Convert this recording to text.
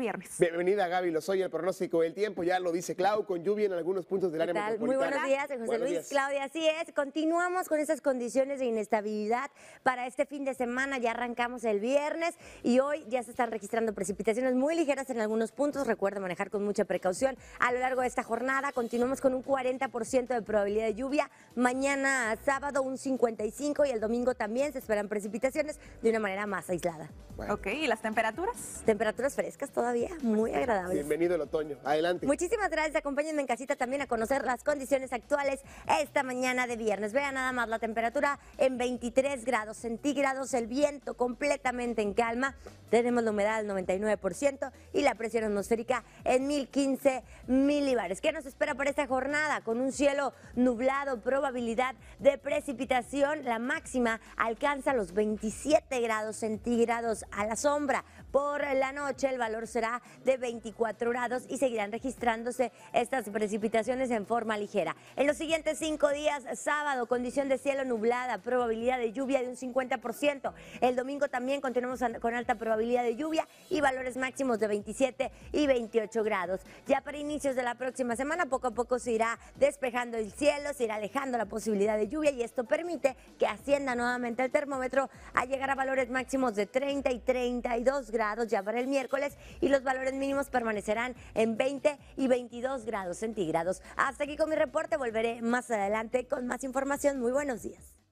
viernes. Bienvenida Gaby soy el pronóstico del tiempo, ya lo dice Clau, con lluvia en algunos puntos del área metropolitana. Muy buenos días, José Luis, Claudia, así es, continuamos con esas condiciones de inestabilidad para este fin de semana, ya arrancamos el viernes y hoy ya se están registrando precipitaciones muy ligeras en algunos puntos, recuerda manejar con mucha precaución a lo largo de esta jornada, continuamos con un 40% de probabilidad de lluvia, mañana sábado un 55 y el domingo también se esperan precipitaciones de una manera más aislada. Ok, ¿y las temperaturas? Temperaturas frescas, todo todavía muy agradable. Bienvenido el otoño. Adelante. Muchísimas gracias. Acompáñenme en casita también a conocer las condiciones actuales esta mañana de viernes. Vean nada más la temperatura en 23 grados centígrados, el viento completamente en calma. Tenemos la humedad al 99% y la presión atmosférica en 1015 milibares. ¿Qué nos espera para esta jornada? Con un cielo nublado, probabilidad de precipitación. La máxima alcanza los 27 grados centígrados a la sombra. Por la noche el valor será de 24 grados y seguirán registrándose estas precipitaciones en forma ligera. En los siguientes cinco días, sábado, condición de cielo nublada, probabilidad de lluvia de un 50%. El domingo también continuamos con alta probabilidad de lluvia y valores máximos de 27 y 28 grados. Ya para inicios de la próxima semana, poco a poco se irá despejando el cielo, se irá alejando la posibilidad de lluvia y esto permite que ascienda nuevamente el termómetro a llegar a valores máximos de 30 y 32 grados ya para el miércoles y los valores mínimos permanecerán en 20 y 22 grados centígrados. Hasta aquí con mi reporte, volveré más adelante con más información. Muy buenos días.